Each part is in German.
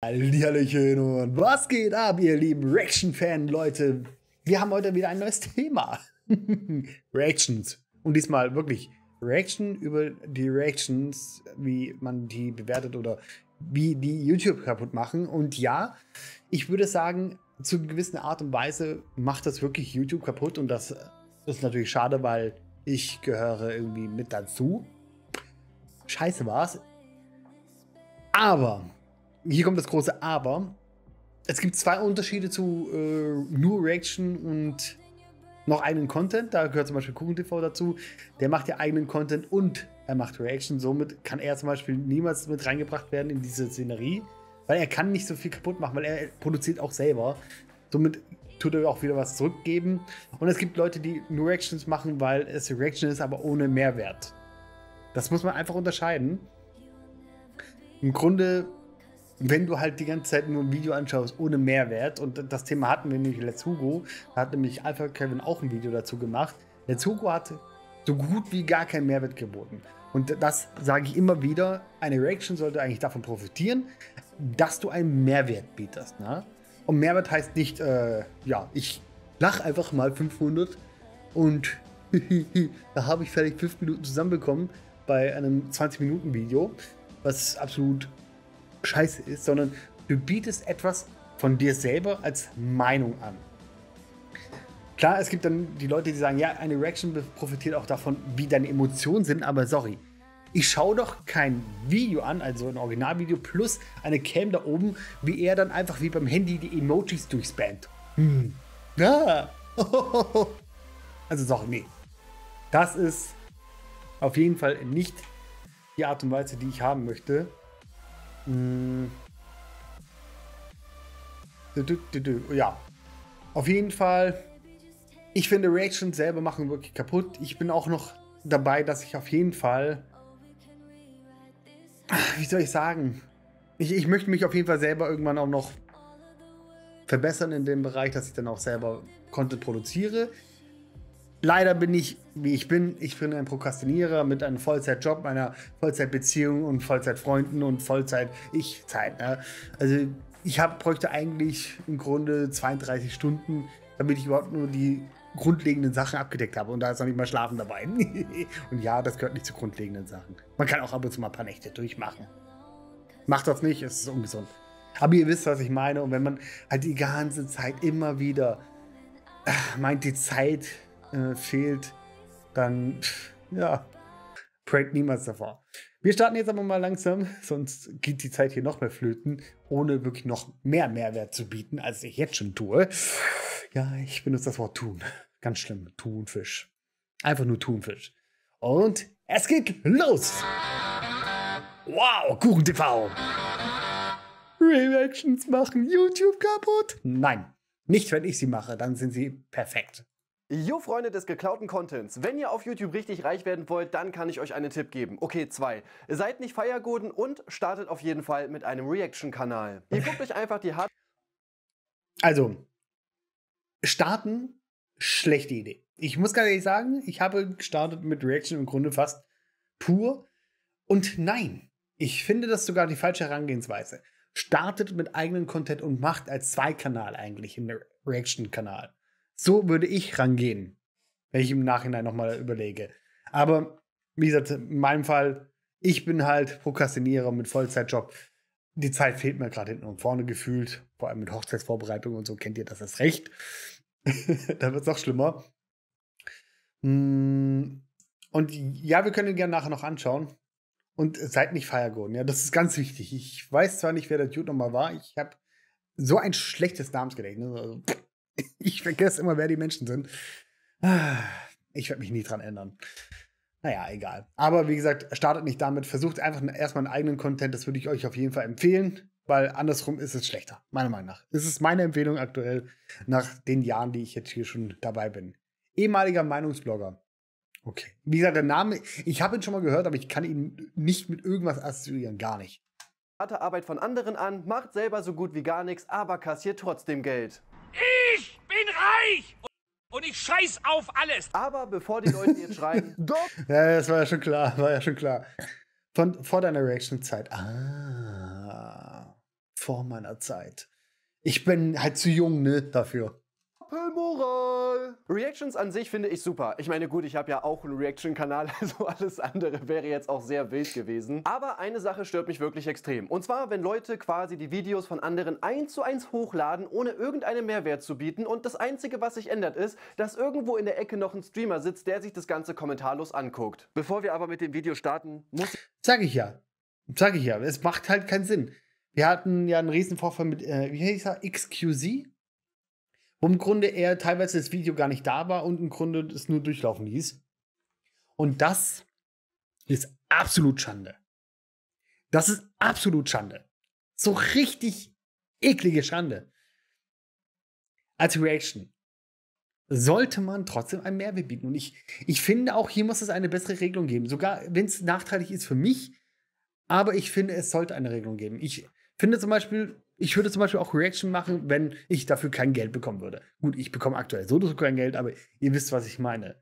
Hallihallöchen und was geht ab, ihr lieben Reaction-Fan-Leute? Wir haben heute wieder ein neues Thema. Reactions. Und diesmal wirklich Reaction über die Reactions, wie man die bewertet oder wie die YouTube kaputt machen. Und ja, ich würde sagen, zu gewissen Art und Weise macht das wirklich YouTube kaputt. Und das ist natürlich schade, weil ich gehöre irgendwie mit dazu. Scheiße war's. Aber hier kommt das große Aber. Es gibt zwei Unterschiede zu äh, nur Reaction und noch eigenen Content. Da gehört zum Beispiel KuchenTV dazu. Der macht ja eigenen Content und er macht Reaction. Somit kann er zum Beispiel niemals mit reingebracht werden in diese Szenerie, weil er kann nicht so viel kaputt machen, weil er produziert auch selber. Somit tut er auch wieder was zurückgeben. Und es gibt Leute, die nur Reactions machen, weil es Reaction ist, aber ohne Mehrwert. Das muss man einfach unterscheiden. Im Grunde wenn du halt die ganze Zeit nur ein Video anschaust ohne Mehrwert, und das Thema hatten wir nämlich Let's Hugo, da hat nämlich Alpha Kevin auch ein Video dazu gemacht. Let's Hugo hatte so gut wie gar keinen Mehrwert geboten. Und das sage ich immer wieder, eine Reaction sollte eigentlich davon profitieren, dass du einen Mehrwert bietest. Ne? Und Mehrwert heißt nicht, äh, ja, ich lache einfach mal 500 und da habe ich vielleicht 5 Minuten zusammenbekommen bei einem 20-Minuten-Video, was absolut scheiße ist, sondern du bietest etwas von dir selber als Meinung an. Klar, es gibt dann die Leute, die sagen, ja, eine Reaction profitiert auch davon, wie deine Emotionen sind, aber sorry. Ich schaue doch kein Video an, also ein Originalvideo plus eine Cam da oben, wie er dann einfach wie beim Handy die Emojis durchspannt. Hm. Ja. Also sorry, nee. Das ist auf jeden Fall nicht die Art und Weise, die ich haben möchte. Hm. Ja. Auf jeden Fall. Ich finde, Reactions selber machen wirklich kaputt. Ich bin auch noch dabei, dass ich auf jeden Fall. Wie soll ich sagen? Ich, ich möchte mich auf jeden Fall selber irgendwann auch noch verbessern in dem Bereich, dass ich dann auch selber Content produziere leider bin ich, wie ich bin, ich bin ein Prokrastinierer mit einem Vollzeitjob, einer Vollzeitbeziehung und Vollzeitfreunden und Vollzeit-Ich-Zeit. Ne? Also ich hab, bräuchte eigentlich im Grunde 32 Stunden, damit ich überhaupt nur die grundlegenden Sachen abgedeckt habe. Und da ist noch nicht mal Schlafen dabei. und ja, das gehört nicht zu grundlegenden Sachen. Man kann auch ab und zu mal ein paar Nächte durchmachen. Macht das nicht, es ist ungesund. Aber ihr wisst, was ich meine. Und wenn man halt die ganze Zeit immer wieder äh, meint, die Zeit äh, fehlt, dann ja, prangt niemals davor. Wir starten jetzt aber mal langsam, sonst geht die Zeit hier noch mehr flöten, ohne wirklich noch mehr Mehrwert zu bieten, als ich jetzt schon tue. Ja, ich benutze das Wort tun. Ganz schlimm. Thunfisch. Einfach nur Thunfisch. Und es geht los! Wow, Kuchen TV! Reactions machen YouTube kaputt? Nein, nicht wenn ich sie mache, dann sind sie perfekt. Jo Freunde des geklauten Contents, wenn ihr auf YouTube richtig reich werden wollt, dann kann ich euch einen Tipp geben. Okay, zwei. Seid nicht Feiergoden und startet auf jeden Fall mit einem Reaction-Kanal. Ihr guckt euch einfach die Hard... Also, starten, schlechte Idee. Ich muss ganz ehrlich sagen, ich habe gestartet mit Reaction im Grunde fast pur. Und nein, ich finde das sogar die falsche Herangehensweise. Startet mit eigenen Content und macht als Zweikanal eigentlich einen Reaction-Kanal. So würde ich rangehen, wenn ich im Nachhinein nochmal überlege. Aber wie gesagt, in meinem Fall, ich bin halt Prokrastinierer mit Vollzeitjob. Die Zeit fehlt mir gerade hinten und vorne gefühlt. Vor allem mit Hochzeitsvorbereitung und so kennt ihr das als recht. da wird es auch schlimmer. Hm, und ja, wir können ihn gerne nachher noch anschauen. Und seid nicht Firegone, ja, das ist ganz wichtig. Ich weiß zwar nicht, wer der Dude nochmal war. Ich habe so ein schlechtes Namensgedächtnis. Also, pff ich vergesse immer, wer die Menschen sind. Ich werde mich nie dran ändern. Naja, egal. Aber wie gesagt, startet nicht damit. Versucht einfach erstmal einen eigenen Content. Das würde ich euch auf jeden Fall empfehlen, weil andersrum ist es schlechter, meiner Meinung nach. Das ist meine Empfehlung aktuell nach den Jahren, die ich jetzt hier schon dabei bin. Ehemaliger Meinungsblogger. Okay. Wie gesagt, der Name, ich habe ihn schon mal gehört, aber ich kann ihn nicht mit irgendwas assoziieren. Gar nicht. Harte Arbeit von anderen an, macht selber so gut wie gar nichts, aber kassiert trotzdem Geld. Ich bin reich! Und ich scheiß auf alles! Aber bevor die Leute jetzt schreien. Doch! Ja, das war ja schon klar, war ja schon klar. Von, vor deiner Reaction-Zeit. Ah. Vor meiner Zeit. Ich bin halt zu jung, ne, dafür. Doppelmoral. Reactions an sich finde ich super. Ich meine, gut, ich habe ja auch einen Reaction-Kanal, also alles andere wäre jetzt auch sehr wild gewesen. Aber eine Sache stört mich wirklich extrem. Und zwar, wenn Leute quasi die Videos von anderen eins zu eins hochladen, ohne irgendeinen Mehrwert zu bieten. Und das Einzige, was sich ändert, ist, dass irgendwo in der Ecke noch ein Streamer sitzt, der sich das Ganze kommentarlos anguckt. Bevor wir aber mit dem Video starten, muss ich... Sag ich ja. Sag ich ja. Es macht halt keinen Sinn. Wir hatten ja einen Riesenvorfall mit, äh, wie hieß er, XQZ? wo im Grunde er teilweise das Video gar nicht da war und im Grunde es nur durchlaufen ließ. Und das ist absolut Schande. Das ist absolut Schande. So richtig eklige Schande. Als Reaction sollte man trotzdem einen Mehrwert bieten. Und ich, ich finde auch, hier muss es eine bessere Regelung geben. Sogar wenn es nachteilig ist für mich, aber ich finde, es sollte eine Regelung geben. Ich finde zum Beispiel, ich würde zum Beispiel auch Reaction machen, wenn ich dafür kein Geld bekommen würde. Gut, ich bekomme aktuell so so kein Geld, aber ihr wisst, was ich meine.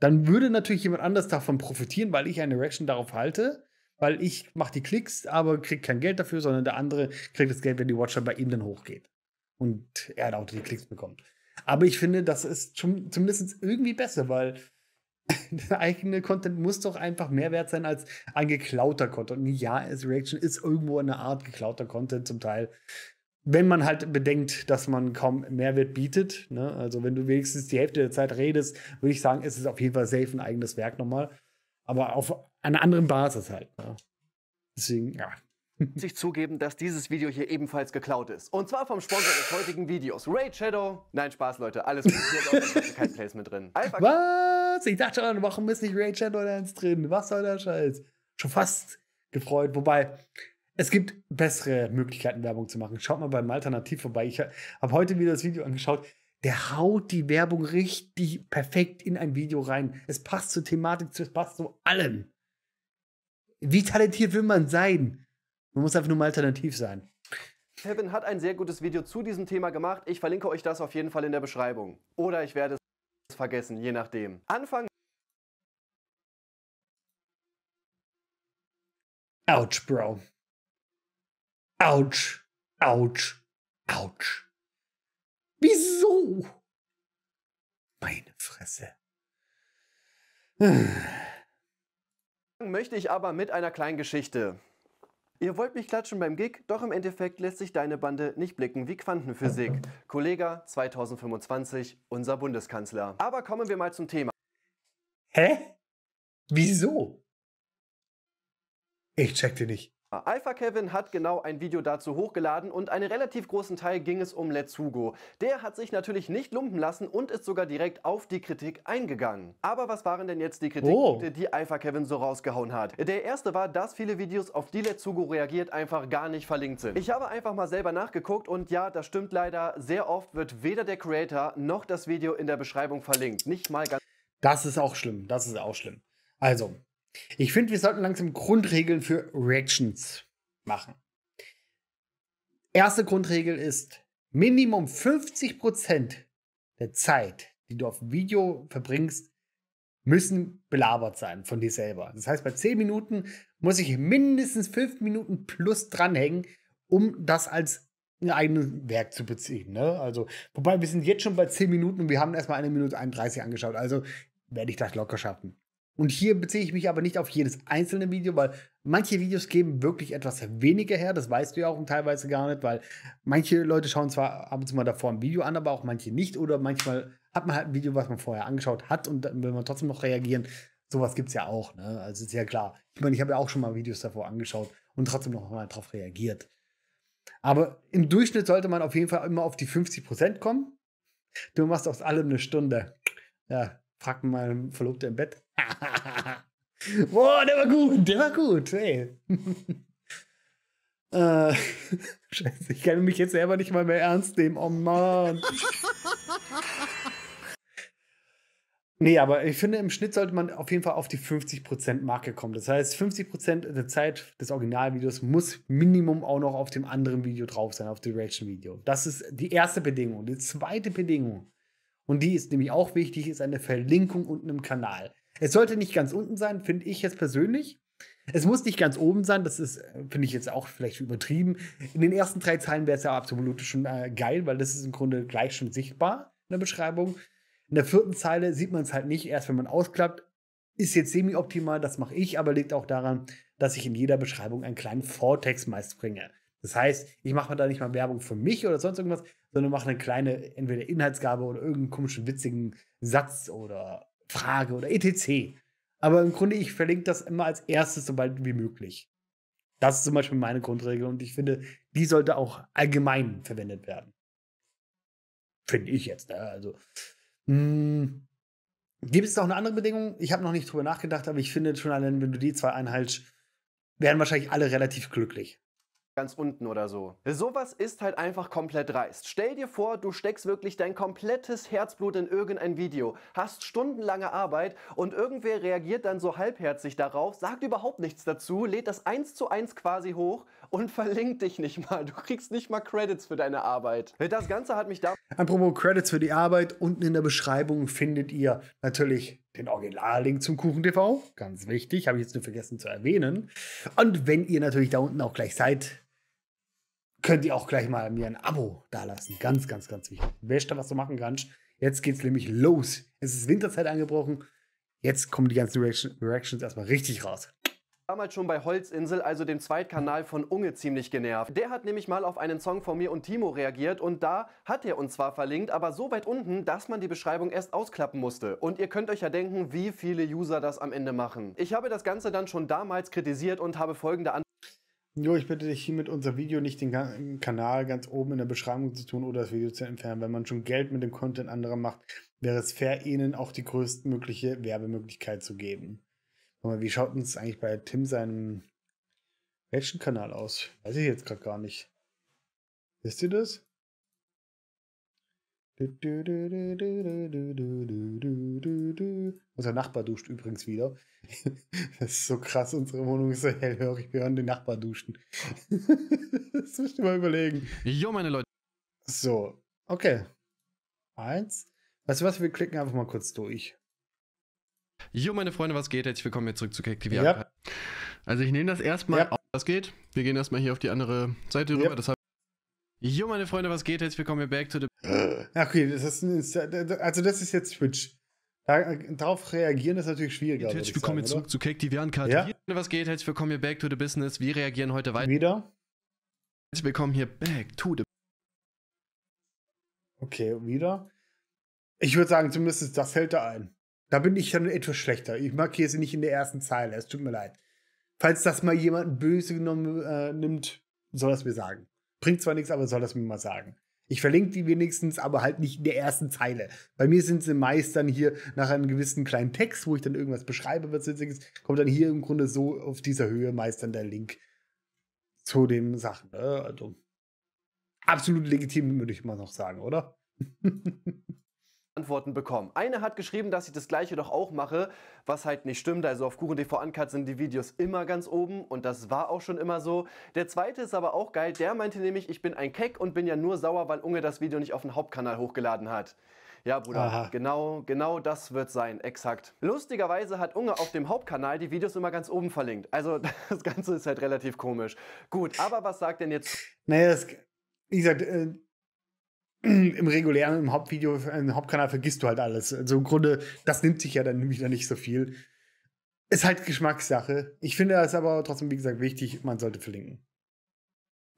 Dann würde natürlich jemand anders davon profitieren, weil ich eine Reaction darauf halte, weil ich mache die Klicks, aber kriege kein Geld dafür, sondern der andere kriegt das Geld, wenn die Watcher bei ihm dann hochgeht und er dann auch die Klicks bekommt. Aber ich finde, das ist schon zumindest irgendwie besser, weil der eigene Content muss doch einfach mehr wert sein als ein geklauter Content. Und ja, es Reaction ist irgendwo eine Art geklauter Content zum Teil. Wenn man halt bedenkt, dass man kaum Mehrwert bietet, ne? also wenn du wenigstens die Hälfte der Zeit redest, würde ich sagen, ist es auf jeden Fall safe ein eigenes Werk nochmal. Aber auf einer anderen Basis halt. Ne? Deswegen, ja, muss ich zugeben, dass dieses Video hier ebenfalls geklaut ist. Und zwar vom Sponsor des heutigen Videos, Raid Shadow. Nein, Spaß, Leute, alles gut. Hier ist kein Placement drin. Alpha Was? Ich dachte schon, warum ist nicht Raid Shadow 1 drin? Was soll der Scheiß? Schon fast gefreut. Wobei, es gibt bessere Möglichkeiten, Werbung zu machen. Schaut mal beim Alternativ vorbei. Ich habe heute wieder das Video angeschaut. Der haut die Werbung richtig perfekt in ein Video rein. Es passt zur Thematik, es passt zu allem. Wie talentiert will man sein? Man muss einfach nur mal alternativ sein. Kevin hat ein sehr gutes Video zu diesem Thema gemacht. Ich verlinke euch das auf jeden Fall in der Beschreibung. Oder ich werde es vergessen, je nachdem. Anfang. Ouch, Bro. Ouch. Ouch. Ouch. Wieso? Meine Fresse. Möchte ich aber mit einer kleinen Geschichte. Ihr wollt mich klatschen beim Gig, doch im Endeffekt lässt sich deine Bande nicht blicken wie Quantenphysik. Kollege 2025, unser Bundeskanzler. Aber kommen wir mal zum Thema. Hä? Wieso? Ich check dir nicht. Alpha Kevin hat genau ein Video dazu hochgeladen und einen relativ großen Teil ging es um Let's Hugo. Der hat sich natürlich nicht lumpen lassen und ist sogar direkt auf die Kritik eingegangen. Aber was waren denn jetzt die Kritikpunkte, oh. die Alpha Kevin so rausgehauen hat? Der erste war, dass viele Videos, auf die Let's Hugo reagiert, einfach gar nicht verlinkt sind. Ich habe einfach mal selber nachgeguckt und ja, das stimmt leider, sehr oft wird weder der Creator noch das Video in der Beschreibung verlinkt. Nicht mal ganz... Das ist auch schlimm, das ist auch schlimm. Also, ich finde, wir sollten langsam Grundregeln für Reactions machen. Erste Grundregel ist, Minimum 50% der Zeit, die du auf Video verbringst, müssen belabert sein von dir selber. Das heißt, bei 10 Minuten muss ich mindestens 5 Minuten plus dranhängen, um das als ein eigenes Werk zu beziehen. Ne? Also, wobei wir sind jetzt schon bei 10 Minuten und wir haben erstmal eine Minute 31 angeschaut. Also werde ich das locker schaffen. Und hier beziehe ich mich aber nicht auf jedes einzelne Video, weil manche Videos geben wirklich etwas weniger her. Das weißt du ja auch teilweise gar nicht, weil manche Leute schauen zwar ab und zu mal davor ein Video an, aber auch manche nicht. Oder manchmal hat man halt ein Video, was man vorher angeschaut hat und dann will man trotzdem noch reagieren. Sowas gibt es ja auch. Ne? Also ist ja klar. Ich meine, ich habe ja auch schon mal Videos davor angeschaut und trotzdem noch mal darauf reagiert. Aber im Durchschnitt sollte man auf jeden Fall immer auf die 50% kommen. Du machst aus allem eine Stunde. Ja, frag mal meinen Verlobten im Bett. Boah, der war gut, der war gut, ey. äh, scheiße, ich kann mich jetzt selber nicht mal mehr ernst nehmen. Oh Mann. Nee, aber ich finde, im Schnitt sollte man auf jeden Fall auf die 50%-Marke kommen. Das heißt, 50% der Zeit des Originalvideos muss Minimum auch noch auf dem anderen Video drauf sein, auf dem Reaction-Video. Das ist die erste Bedingung. Die zweite Bedingung, und die ist nämlich auch wichtig, ist eine Verlinkung unten im Kanal. Es sollte nicht ganz unten sein, finde ich jetzt persönlich. Es muss nicht ganz oben sein, das ist, äh, finde ich jetzt auch vielleicht übertrieben. In den ersten drei Zeilen wäre es ja absolut schon äh, geil, weil das ist im Grunde gleich schon sichtbar in der Beschreibung. In der vierten Zeile sieht man es halt nicht, erst wenn man ausklappt. Ist jetzt semi-optimal, das mache ich, aber liegt auch daran, dass ich in jeder Beschreibung einen kleinen Vortext meist bringe. Das heißt, ich mache da nicht mal Werbung für mich oder sonst irgendwas, sondern mache eine kleine, entweder Inhaltsgabe oder irgendeinen komischen, witzigen Satz oder Frage oder etc. Aber im Grunde, ich verlinke das immer als erstes, sobald wie möglich. Das ist zum Beispiel meine Grundregel und ich finde, die sollte auch allgemein verwendet werden. Finde ich jetzt. Ne? Also, hm, gibt es noch eine andere Bedingung? Ich habe noch nicht drüber nachgedacht, aber ich finde schon allein, wenn du die zwei einhaltst, werden wahrscheinlich alle relativ glücklich ganz unten oder so. Sowas ist halt einfach komplett dreist. Stell dir vor, du steckst wirklich dein komplettes Herzblut in irgendein Video, hast stundenlange Arbeit und irgendwer reagiert dann so halbherzig darauf, sagt überhaupt nichts dazu, lädt das eins zu eins quasi hoch und verlinkt dich nicht mal. Du kriegst nicht mal Credits für deine Arbeit. Das Ganze hat mich da. Apropos Credits für die Arbeit, unten in der Beschreibung findet ihr natürlich den Originallink zum Kuchen TV, ganz wichtig, habe ich jetzt nur vergessen zu erwähnen. Und wenn ihr natürlich da unten auch gleich seid, könnt ihr auch gleich mal mir ein Abo dalassen. Ganz, ganz, ganz wichtig. Wisst ihr, was du machen kannst? Jetzt geht's nämlich los. Es ist Winterzeit angebrochen. Jetzt kommen die ganzen Reactions erstmal richtig raus. Damals schon bei Holzinsel, also dem Zweitkanal von Unge, ziemlich genervt. Der hat nämlich mal auf einen Song von mir und Timo reagiert und da hat er uns zwar verlinkt, aber so weit unten, dass man die Beschreibung erst ausklappen musste. Und ihr könnt euch ja denken, wie viele User das am Ende machen. Ich habe das Ganze dann schon damals kritisiert und habe folgende Antwort. Jo, ich bitte dich hiermit unser Video nicht den Kanal ganz oben in der Beschreibung zu tun oder das Video zu entfernen. Wenn man schon Geld mit dem Content anderer macht, wäre es fair, ihnen auch die größtmögliche Werbemöglichkeit zu geben. Mal, wie schaut uns eigentlich bei Tim seinem welchen Kanal aus? Weiß ich jetzt gerade gar nicht. Wisst ihr das? Unser Nachbar duscht übrigens wieder. Das ist so krass, unsere Wohnung ist so hellhörig. Wir hören den Nachbar duschen. Das müsst ihr mal überlegen. Jo, meine Leute. So, okay. Eins. Weißt du was, wir klicken einfach mal kurz durch. Jo, meine Freunde, was geht? Herzlich willkommen hier zurück zu KTV. Ja. Also ich nehme das erstmal ja. auf, was geht. Wir gehen erstmal hier auf die andere Seite rüber. Ja. Das habe Jo, meine Freunde, was geht? Herzlich willkommen hier back to the. Äh. Okay, das ist, also das ist jetzt Twitch. Darauf äh, reagieren ist natürlich schwieriger. Hey, Twitch, willkommen sagen, zurück oder? zu Cake, die Wernkarte. Ja. Was geht? Herzlich willkommen hier back to the business. Wir reagieren heute weiter. Wieder? Herzlich willkommen hier back to the. Okay, wieder. Ich würde sagen, zumindest das hält da ein. Da bin ich dann etwas schlechter. Ich markiere sie nicht in der ersten Zeile. Es tut mir leid. Falls das mal jemanden böse genommen äh, nimmt, soll das mir sagen. Bringt zwar nichts, aber soll das mir mal sagen. Ich verlinke die wenigstens, aber halt nicht in der ersten Zeile. Bei mir sind sie meist dann hier nach einem gewissen kleinen Text, wo ich dann irgendwas beschreibe, was Witziges, kommt dann hier im Grunde so auf dieser Höhe meist dann der Link zu den Sachen. Ne? Also absolut legitim, würde ich mal noch sagen, oder? Antworten bekommen. Eine hat geschrieben, dass ich das gleiche doch auch mache, was halt nicht stimmt. Also auf KuchenTV Uncut sind die Videos immer ganz oben und das war auch schon immer so. Der zweite ist aber auch geil, der meinte nämlich, ich bin ein Keck und bin ja nur sauer, weil Unge das Video nicht auf den Hauptkanal hochgeladen hat. Ja, Bruder, Aha. genau, genau das wird sein, exakt. Lustigerweise hat Unge auf dem Hauptkanal die Videos immer ganz oben verlinkt. Also das Ganze ist halt relativ komisch. Gut, aber was sagt denn jetzt... Naja, das, wie gesagt, äh, im regulären, im Hauptvideo, im Hauptkanal vergisst du halt alles. Also im Grunde, das nimmt sich ja dann wieder nicht so viel. Ist halt Geschmackssache. Ich finde das aber trotzdem, wie gesagt, wichtig, man sollte verlinken.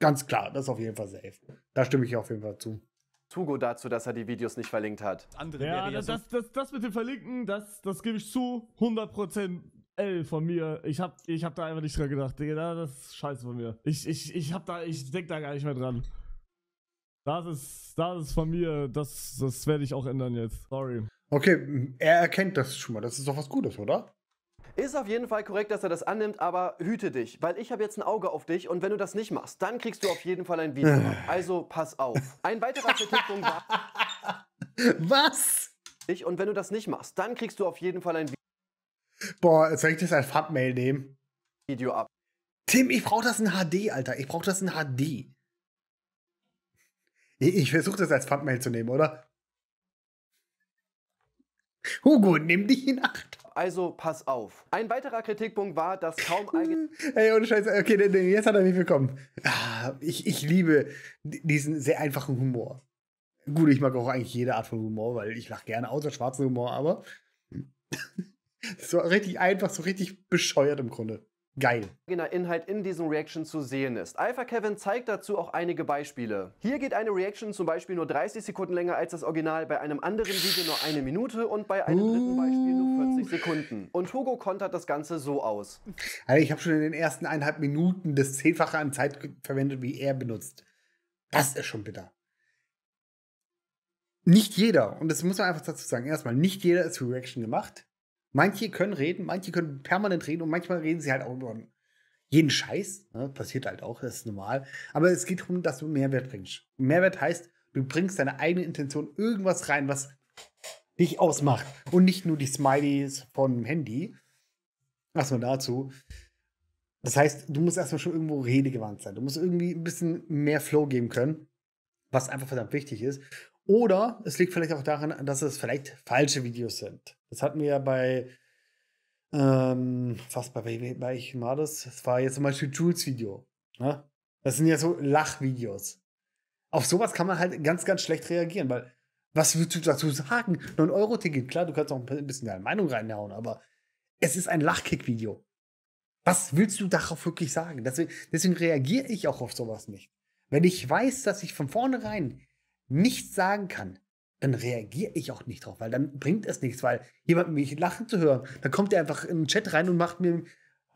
Ganz klar, das ist auf jeden Fall safe. Da stimme ich auf jeden Fall zu. Tugo dazu, dass er die Videos nicht verlinkt hat. Andere ja, das, das, das, das mit dem Verlinken, das, das gebe ich zu. 100% L von mir. Ich habe ich hab da einfach nicht dran gedacht. Digga, das ist scheiße von mir. Ich, ich, ich, da, ich denk da gar nicht mehr dran. Das ist, das ist von mir, das, das werde ich auch ändern jetzt. Sorry. Okay, er erkennt das schon mal. Das ist doch was Gutes, oder? Ist auf jeden Fall korrekt, dass er das annimmt, aber hüte dich, weil ich habe jetzt ein Auge auf dich und wenn du das nicht machst, dann kriegst du auf jeden Fall ein Video. Also pass auf. Ein weiterer Kritikpunkt war. Was? Ich und wenn du das nicht machst, dann kriegst du auf jeden Fall ein Video. Boah, soll ich das als Thumbnail nehmen? Video ab. Tim, ich brauche das in HD, Alter. Ich brauche das in HD. Ich, ich versuche das als Thumbnail zu nehmen, oder? Hugo, nimm dich in Acht. Also pass auf. Ein weiterer Kritikpunkt war, dass kaum eigene. Ey, ohne Scheiße. Okay, jetzt hat er mich willkommen. Ah, ich, ich liebe diesen sehr einfachen Humor. Gut, ich mag auch eigentlich jede Art von Humor, weil ich lache gerne außer schwarzen Humor, aber. so richtig einfach, so richtig bescheuert im Grunde geil. Inhalt in diesen Reactions zu sehen ist. Alpha Kevin zeigt dazu auch einige Beispiele. Hier geht eine Reaction zum Beispiel nur 30 Sekunden länger als das Original, bei einem anderen Video nur eine Minute und bei einem dritten Beispiel nur 40 Sekunden. Und Hugo kontert das Ganze so aus. Also ich habe schon in den ersten eineinhalb Minuten das Zehnfache an Zeit verwendet, wie er benutzt. Das ist schon bitter. Nicht jeder, und das muss man einfach dazu sagen, erstmal, nicht jeder ist für Reaction gemacht. Manche können reden, manche können permanent reden und manchmal reden sie halt auch über jeden Scheiß. Ne? Passiert halt auch, das ist normal. Aber es geht darum, dass du Mehrwert bringst. Mehrwert heißt, du bringst deine eigene Intention irgendwas rein, was dich ausmacht. Und nicht nur die Smileys vom Handy. Erstmal dazu. Das heißt, du musst erstmal schon irgendwo redegewandt sein. Du musst irgendwie ein bisschen mehr Flow geben können, was einfach verdammt wichtig ist. Oder es liegt vielleicht auch daran, dass es vielleicht falsche Videos sind. Das hatten wir ja bei ähm, fast bei, bei, bei ich war das. Das war jetzt zum Beispiel Jules Video. Ne? Das sind ja so Lachvideos. Auf sowas kann man halt ganz, ganz schlecht reagieren, weil was würdest du dazu sagen? 9-Euro-Ticket, klar, du kannst auch ein bisschen deine Meinung reinhauen, aber es ist ein Lachkick-Video. Was willst du darauf wirklich sagen? Deswegen, deswegen reagiere ich auch auf sowas nicht. Wenn ich weiß, dass ich von vornherein nichts sagen kann, dann reagiere ich auch nicht drauf, weil dann bringt es nichts, weil jemand mich lachen zu hören, dann kommt er einfach in den Chat rein und macht mir,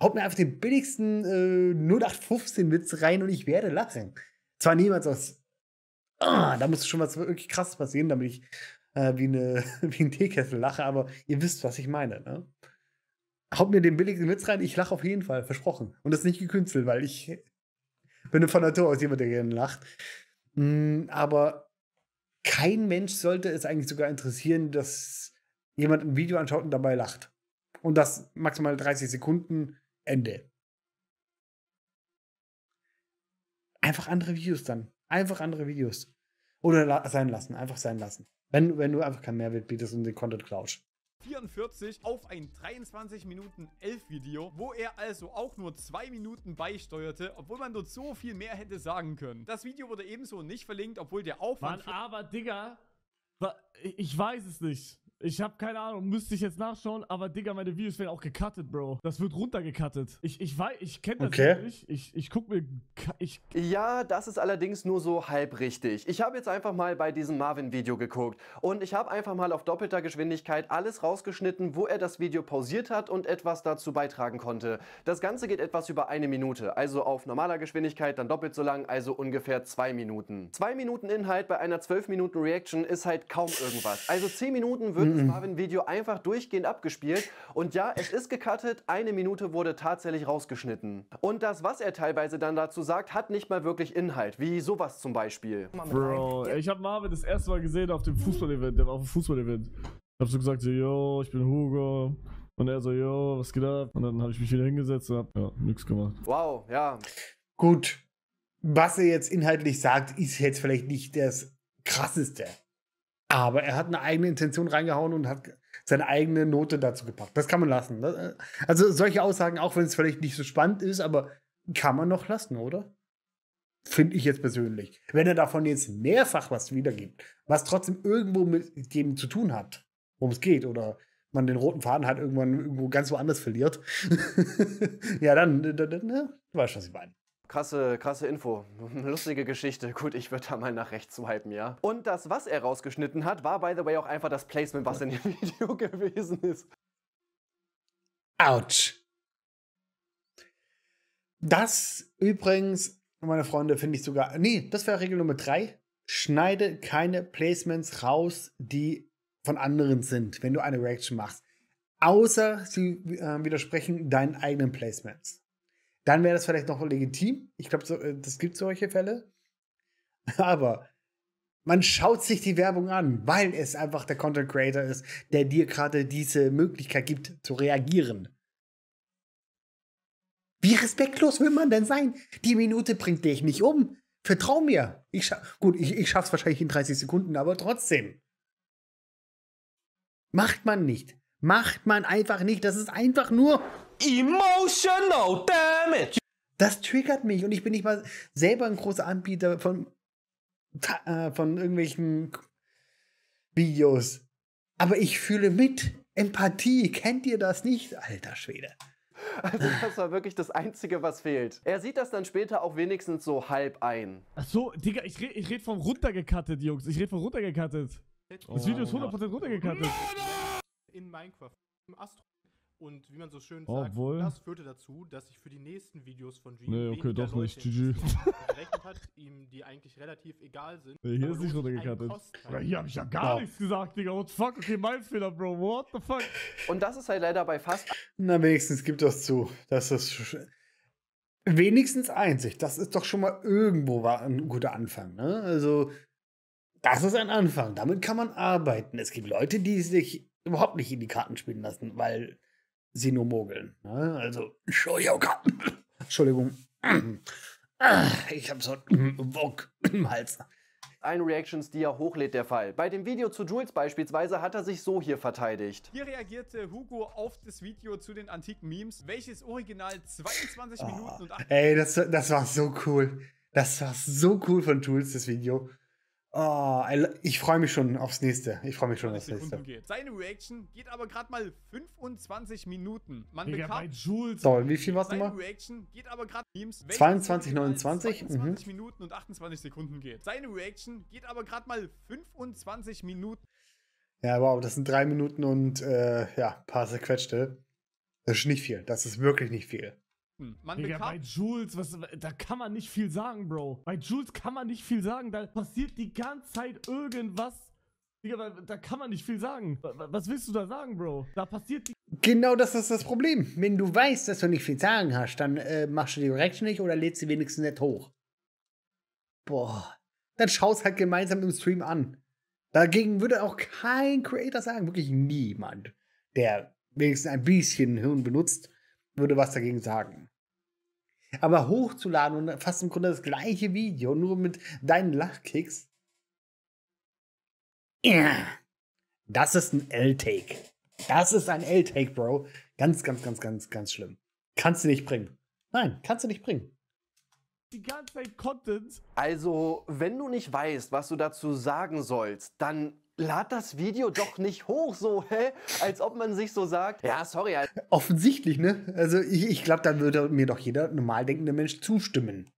haut mir einfach den billigsten äh, 0815-Witz rein und ich werde lachen. Zwar niemals aus, ah, da muss schon was wirklich krasses passieren, damit ich äh, wie, eine, wie ein Teekessel lache, aber ihr wisst, was ich meine, ne? Haut mir den billigsten Witz rein, ich lache auf jeden Fall, versprochen. Und das nicht gekünstelt, weil ich bin von Natur aus jemand, der gerne lacht. Mm, aber kein Mensch sollte es eigentlich sogar interessieren, dass jemand ein Video anschaut und dabei lacht. Und das maximal 30 Sekunden, Ende. Einfach andere Videos dann. Einfach andere Videos. Oder la sein lassen, einfach sein lassen. Wenn, wenn du einfach keinen Mehrwert bietest und den Content klaust. 44 auf ein 23 Minuten 11 Video, wo er also auch nur 2 Minuten beisteuerte, obwohl man dort so viel mehr hätte sagen können. Das Video wurde ebenso nicht verlinkt, obwohl der Aufwand... Mann, aber Digga, ich weiß es nicht. Ich habe keine Ahnung, müsste ich jetzt nachschauen, aber Digga, meine Videos werden auch gecuttet, Bro. Das wird runtergecuttet. Ich, ich weiß, ich kenne das okay. nicht. Ich, ich guck mir. Ich ja, das ist allerdings nur so halb richtig. Ich habe jetzt einfach mal bei diesem Marvin-Video geguckt und ich habe einfach mal auf doppelter Geschwindigkeit alles rausgeschnitten, wo er das Video pausiert hat und etwas dazu beitragen konnte. Das Ganze geht etwas über eine Minute, also auf normaler Geschwindigkeit dann doppelt so lang, also ungefähr zwei Minuten. Zwei Minuten Inhalt bei einer 12 Minuten Reaction ist halt kaum irgendwas. Also zehn Minuten würden Mhm. das Marvin-Video einfach durchgehend abgespielt. Und ja, es ist gecuttet, eine Minute wurde tatsächlich rausgeschnitten. Und das, was er teilweise dann dazu sagt, hat nicht mal wirklich Inhalt, wie sowas zum Beispiel. Bro, ich habe Marvin das erste Mal gesehen auf dem Fußball-Event, auf dem Fußball-Event. Ich hab so gesagt, so, yo, ich bin Hugo. Und er so, yo, was geht ab? Und dann habe ich mich wieder hingesetzt und hab, ja, nix gemacht. Wow, ja. Gut. Was er jetzt inhaltlich sagt, ist jetzt vielleicht nicht das Krasseste. Aber er hat eine eigene Intention reingehauen und hat seine eigene Note dazu gepackt. Das kann man lassen. Ne? Also solche Aussagen, auch wenn es vielleicht nicht so spannend ist, aber kann man noch lassen, oder? Finde ich jetzt persönlich. Wenn er davon jetzt mehrfach was wiedergibt, was trotzdem irgendwo mit dem zu tun hat, worum es geht, oder man den roten Faden hat, irgendwann irgendwo ganz woanders verliert, ja, dann, dann, dann ja, ne, du was ich meine. Krasse, krasse Info. Lustige Geschichte. Gut, ich würde da mal nach rechts swipen, ja. Und das, was er rausgeschnitten hat, war by the way auch einfach das Placement, was in dem Video gewesen ist. Autsch. Das übrigens, meine Freunde, finde ich sogar. Nee, das wäre Regel Nummer 3. Schneide keine Placements raus, die von anderen sind, wenn du eine Reaction machst. Außer sie äh, widersprechen deinen eigenen Placements dann wäre das vielleicht noch legitim. Ich glaube, so, äh, das gibt solche Fälle. Aber man schaut sich die Werbung an, weil es einfach der Content Creator ist, der dir gerade diese Möglichkeit gibt, zu reagieren. Wie respektlos will man denn sein? Die Minute bringt dich nicht um. Vertrau mir. Ich gut, ich, ich schaff's wahrscheinlich in 30 Sekunden, aber trotzdem. Macht man nicht. Macht man einfach nicht. Das ist einfach nur Emotional Damage. Das triggert mich und ich bin nicht mal selber ein großer Anbieter von, äh, von irgendwelchen Videos. Aber ich fühle mit. Empathie, kennt ihr das nicht, alter Schwede? Also das war wirklich das Einzige, was fehlt. Er sieht das dann später auch wenigstens so halb ein. Ach so, Digga, ich, re ich rede vom runtergecuttet, Jungs. Ich rede vom runtergecuttet. das Video ist 100% runtergecuttet. In Minecraft. Im Astro. Und wie man so schön sagt, Obwohl. das führte dazu, dass ich für die nächsten Videos von Dream nee, okay, doch nicht. GG. gerechnet hat, ihm die eigentlich relativ egal sind. Nee, hier ist nicht runtergekattet. Ja, hier habe ich ja gar ja. nichts gesagt, Digga. What the fuck? Okay, mein Fehler, Bro. What the fuck? Und das ist halt leider bei fast... Na, wenigstens gibt das zu. Das ist... Wenigstens einzig. Das ist doch schon mal irgendwo ein guter Anfang, ne? Also... Das ist ein Anfang. Damit kann man arbeiten. Es gibt Leute, die sich überhaupt nicht in die Karten spielen lassen, weil sie nur mogeln. Ne? Also, Entschuldigung. Ich habe so einen Bock im Hals. Ein Reactions, die er hochlädt, der Fall. Bei dem Video zu Jules beispielsweise hat er sich so hier verteidigt. Hier reagierte Hugo auf das Video zu den antiken Memes, welches original 22 oh, Minuten und... Ey, das, das war so cool. Das war so cool von Jules, das Video. Oh, ich freue mich schon aufs nächste. Ich freue mich schon aufs nächste. Geht. Seine Reaction geht aber gerade mal 25 Minuten. Man Digga, bekam Jules. So, wie viel war es nochmal? 2229 mhm. Minuten und 28 Sekunden geht. Seine Reaction geht aber gerade mal 25 Minuten. Ja, wow, das sind drei Minuten und äh, ja, paar zerquetschte. Das ist nicht viel. Das ist wirklich nicht viel. Hm, man Digga, bei Jules, was, da kann man nicht viel sagen, Bro. Bei Jules kann man nicht viel sagen. Da passiert die ganze Zeit irgendwas. Digga, da, da kann man nicht viel sagen. Was willst du da sagen, Bro? Da passiert Genau das ist das Problem. Wenn du weißt, dass du nicht viel sagen hast, dann äh, machst du die Reaction nicht oder lädst sie wenigstens nicht hoch. Boah. Dann schaust halt gemeinsam im Stream an. Dagegen würde auch kein Creator sagen, wirklich niemand, der wenigstens ein bisschen Hirn benutzt, würde was dagegen sagen. Aber hochzuladen und fast im Grunde das gleiche Video, nur mit deinen Lachkicks, das ist ein L-Take. Das ist ein L-Take, Bro. Ganz, ganz, ganz, ganz, ganz schlimm. Kannst du nicht bringen. Nein, kannst du nicht bringen die ganze Zeit Content. Also, wenn du nicht weißt, was du dazu sagen sollst, dann lad das Video doch nicht hoch, so, hä? Als ob man sich so sagt, ja, sorry. Offensichtlich, ne? Also ich, ich glaube, da würde mir doch jeder normal denkende Mensch zustimmen.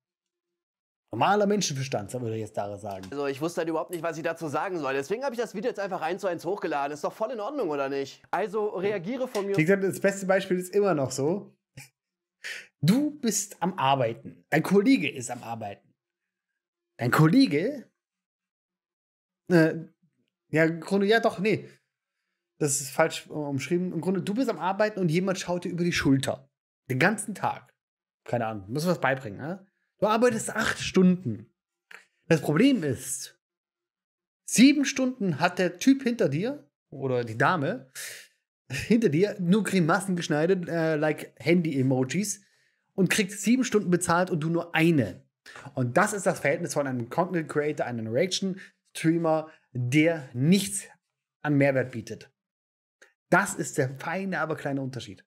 Normaler Menschenverstand, würde ich jetzt da sagen. Also ich wusste halt überhaupt nicht, was ich dazu sagen soll. Deswegen habe ich das Video jetzt einfach eins zu eins hochgeladen. Ist doch voll in Ordnung, oder nicht? Also reagiere von mir. Wie gesagt, das beste Beispiel ist immer noch so. Du bist am Arbeiten. Dein Kollege ist am Arbeiten. Dein Kollege äh, ja, im Grunde, ja doch, nee. Das ist falsch äh, umschrieben. Im Grunde, du bist am Arbeiten und jemand schaut dir über die Schulter. Den ganzen Tag. Keine Ahnung, musst du was beibringen, ne? Du arbeitest acht Stunden. Das Problem ist, sieben Stunden hat der Typ hinter dir oder die Dame hinter dir nur Grimassen geschneidet, äh, like Handy-Emojis und kriegt sieben Stunden bezahlt und du nur eine. Und das ist das Verhältnis von einem Content Creator, einem Reaction Streamer, der nichts an Mehrwert bietet. Das ist der feine, aber kleine Unterschied